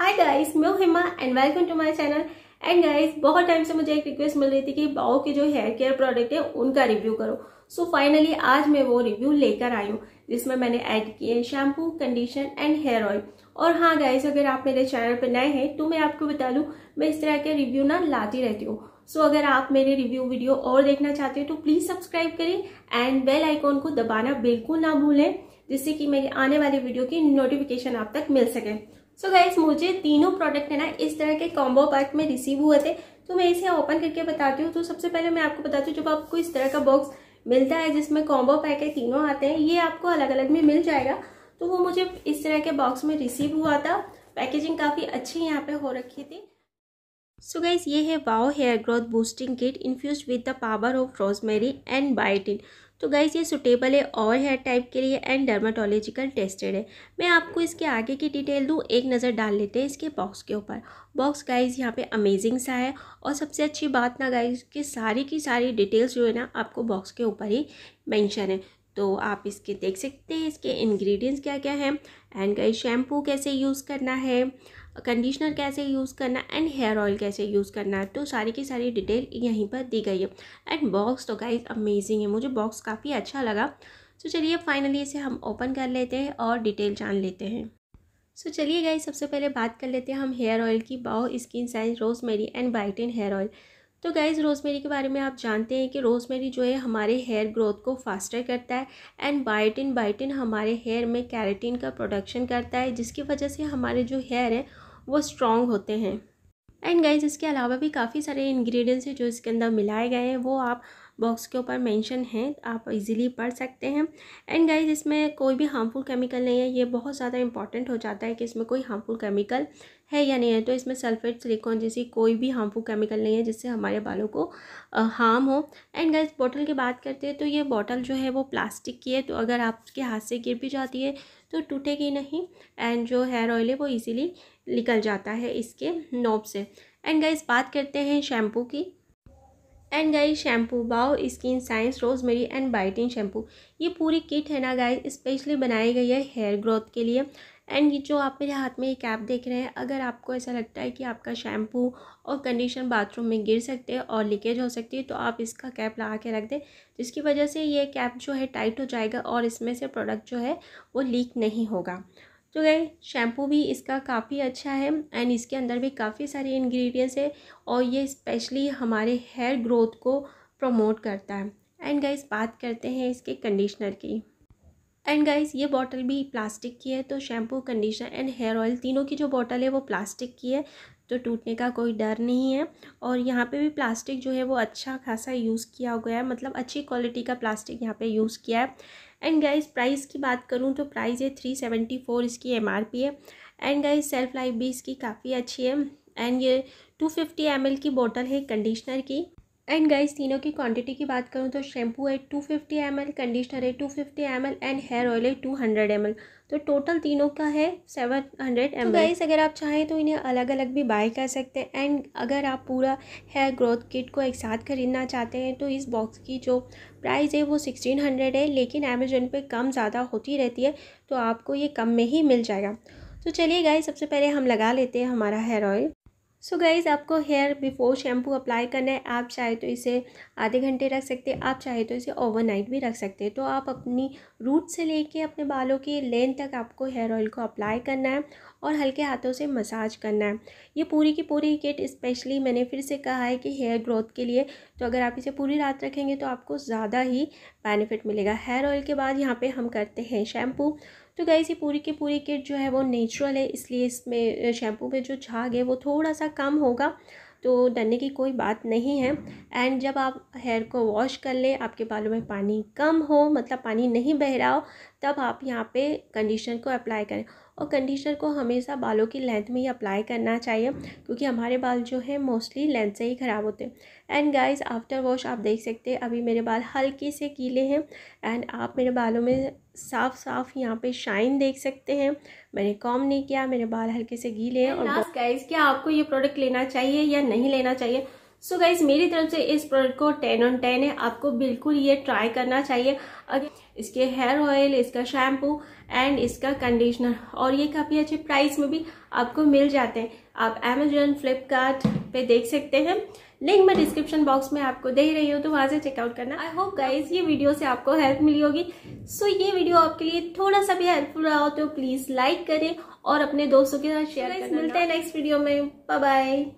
हाय guys मैं Hima and welcome to my channel and guys बहुत time से मुझे एक रिक्वेस्ट मिल रही थी कि बाओ के जो हेयर केयर प्रोडक्ट है उनका रिव्यू करो सो so, फाइनली आज मैं वो रिव्यू लेकर आई हूँ जिसमें मैंने ऐड किए shampoo condition and hair oil और हाँ गाइस अगर आप मेरे चैनल पर नए हैं तो मैं आपको बता लूँ मैं इस तरह के रिव्यू ना लाती रहती हूँ सो so, अगर आप मेरे रिव्यू वीडियो और देखना चाहते हो तो प्लीज़ सब्सक्राइब करें एंड बेल आइकॉन को दबाना बिल्कुल ना भूलें जिससे कि मेरी आने वाली वीडियो की नोटिफिकेशन आप तक मिल सके सो so गाइज मुझे तीनों प्रोडक्ट है ना इस तरह के कॉम्बो पैक में रिसीव हुए थे तो मैं इसे ओपन करके बताती हूँ तो सबसे पहले मैं आपको बताती हूँ जब आपको इस तरह का बॉक्स मिलता है जिसमें कॉम्बो पैक है तीनों आते हैं ये आपको अलग अलग में मिल जाएगा तो वो मुझे इस तरह के बॉक्स में रिसीव हुआ था पैकेजिंग काफ़ी अच्छी यहाँ पर हो रखी थी सो so गाइज ये है wow hair growth boosting kit infused with the power of rosemary and biotin तो गाइज़ ये सुटेबल है और हेयर टाइप के लिए एंड डर्माटोलॉजिकल टेस्टेड है मैं आपको इसके आगे की डिटेल दूँ एक नज़र डाल लेते हैं इसके बॉक्स के ऊपर बॉक्स गाइज़ यहाँ पे अमेजिंग सा है और सबसे अच्छी बात ना गाइज़ कि सारी की सारी डिटेल्स जो है ना आपको बॉक्स के ऊपर ही मैंशन है तो आप इसके देख सकते हैं इसके इन्ग्रीडियंट्स क्या क्या हैं एंड गाइज शैम्पू कैसे यूज़ करना है कंडीशनर कैसे यूज़ करना एंड हेयर ऑयल कैसे यूज़ करना है तो सारी की सारी डिटेल यहीं पर दी गई है एंड बॉक्स तो गाइज अमेजिंग है मुझे बॉक्स काफ़ी अच्छा लगा सो तो चलिए फाइनली इसे हम ओपन कर लेते हैं और डिटेल जान लेते हैं सो तो चलिए गाइज सबसे पहले बात कर लेते हैं हम हेयर ऑयल की बाओ स्किन साइज मेरी एंड बाइटिन हेयर ऑयल तो गाइज़ रोज़मेरी के बारे में आप जानते हैं कि रोज़मेरी जो है हमारे हेयर ग्रोथ को फास्टर करता है एंड बायोटिन बायोटिन हमारे हेयर में कैरेटिन का प्रोडक्शन करता है जिसकी वजह से हमारे जो हेयर हैं वो स्ट्रॉन्ग होते हैं एंड गाइज इसके अलावा भी काफ़ी सारे इंग्रेडिएंट्स हैं जो इसके अंदर मिलाए गए हैं वो आप बॉक्स के ऊपर मेंशन है आप इजीली पढ़ सकते हैं एंड गाइज इसमें कोई भी हार्मफुल केमिकल नहीं है ये बहुत ज़्यादा इंपॉर्टेंट हो जाता है कि इसमें कोई हार्मफुल केमिकल है या नहीं है तो इसमें सल्फेट सिलिकॉन जैसी कोई भी हार्मफुल केमिकल नहीं है जिससे हमारे बालों को हार्म हो एंड गाइस बॉटल की बात करते हैं तो ये बॉटल जो है वो प्लास्टिक की है तो अगर आपके हाथ से गिर भी जाती है तो टूटेगी नहीं एंड जो हेयर ऑयल है वो ईजिली निकल जाता है इसके नोब से एंड गाइस बात करते हैं शैम्पू की and guys shampoo bao skin science rosemary and biotin shampoo ये पूरी किट है ना गाइस स्पेशली बनाई गई है हेयर ग्रोथ के लिए एंड ये जो आप मेरे हाथ में एक ऐप देख रहे हैं अगर आपको ऐसा लगता है कि आपका शैम्पू और कंडीशन बाथरूम में गिर सकते हैं और लीकेज हो सकती है तो आप इसका कैप लगा के रख दें जिसकी वजह से ये कैप जो है टाइट हो जाएगा और इसमें से प्रोडक्ट जो है वो लीक नहीं होगा तो गए शैम्पू भी इसका काफ़ी अच्छा है एंड इसके अंदर भी काफ़ी सारे इंग्रेडिएंट्स है और ये स्पेशली हमारे हेयर ग्रोथ को प्रमोट करता है एंड गए बात करते हैं इसके कंडीशनर की एंड गाइस ये बॉटल भी प्लास्टिक की है तो shampoo conditioner and hair oil तीनों की जो बॉटल है वो प्लास्टिक की है तो टूटने का कोई डर नहीं है और यहाँ पे भी प्लास्टिक जो है वो अच्छा खासा यूज़ किया हो गया है मतलब अच्छी क्वालिटी का प्लास्टिक यहाँ पे यूज़ किया है एंड गाइस प्राइस की बात करूँ तो प्राइस है थ्री सेवेंटी फोर इसकी एम आर पी है एंड गाइज़ सेल्फ लाइफ भी इसकी काफ़ी अच्छी है एंड ये टू फिफ्टी एम एल की बॉटल है कंडीशनर की एंड गाइस तीनों की क्वांटिटी की बात करूँ तो शैम्पू है two fifty M L conditioner है two fifty M L and hair oil है टू हंड्रेड एम एल तो टोटल तीनों का है सेवन हंड्रेड एम गाइस अगर आप चाहें तो इन्हें अलग अलग भी बाय कर सकते हैं एंड अगर आप पूरा हेयर ग्रोथ किट को एक साथ ख़रीदना चाहते हैं तो इस बॉक्स की जो प्राइस है वो सिक्सटीन हंड्रेड है लेकिन अमेजोन पर कम ज़्यादा होती रहती है तो आपको ये कम में ही मिल जाएगा तो चलिए गाइस सबसे पहले हम लगा लेते हैं हमारा hair oil so so guys आपको हेयर बिफोर शैम्पू अप्लाई करना है आप चाहे तो इसे आधे घंटे रख सकते हैं आप चाहे तो इसे ओवरनाइट भी रख सकते हैं तो आप अपनी रूट से लेके अपने बालों की लेंथ तक आपको हेयर ऑयल को अप्लाई करना है और हल्के हाथों से मसाज करना है ये पूरी की पूरी किट स्पेशली मैंने फिर से कहा है कि हेयर ग्रोथ के लिए तो अगर आप इसे पूरी रात रखेंगे तो आपको ज़्यादा ही बेनिफिट मिलेगा हेयर ऑयल के बाद यहाँ पे हम करते हैं शैम्पू तो गैस ये पूरी की पूरी किट जो है वो नेचुरल है इसलिए इसमें शैम्पू में जो झाग है वो थोड़ा सा कम होगा तो डरने की कोई बात नहीं है एंड जब आप हेयर को वॉश कर लें आपके बालों में पानी कम हो मतलब पानी नहीं बह रहा हो तब आप यहाँ पे कंडीशनर को अप्लाई करें और कंडीशनर को हमेशा बालों की लेंथ में ही अप्लाई करना चाहिए क्योंकि हमारे बाल जो है मोस्टली लेंथ से ही ख़राब होते हैं एंड गाइस आफ्टर वॉश आप देख सकते हैं अभी मेरे बाल हल्के से गीले हैं एंड आप मेरे बालों में साफ साफ यहाँ पे शाइन देख सकते हैं मैंने कॉम नहीं किया मेरे बाल हल्के से गीले हैं और गाइज क्या आपको ये प्रोडक्ट लेना चाहिए या नहीं लेना चाहिए सो so गाइज मेरी तरफ से इस प्रोडक्ट को टेन ऑन टेन है आपको बिल्कुल ये ट्राई करना चाहिए अगर इसके हेयर ऑयल इसका शैम्पू एंड इसका कंडीशनर और ये काफ़ी अच्छे प्राइस में भी आपको मिल जाते हैं आप अमेजोन फ्लिपकार्ट पे देख सकते हैं लिंक मैं डिस्क्रिप्शन बॉक्स में आपको दे रही हूँ तो वहाँ से चेकआउट करना आई होप गाइज ये वीडियो से आपको हेल्प मिली होगी सो so, ये वीडियो आपके लिए थोड़ा सा भी हेल्पफुल रहा हो तो प्लीज़ लाइक करें और अपने दोस्तों के साथ शेयर करें मिलते हैं नेक्स्ट वीडियो में बाय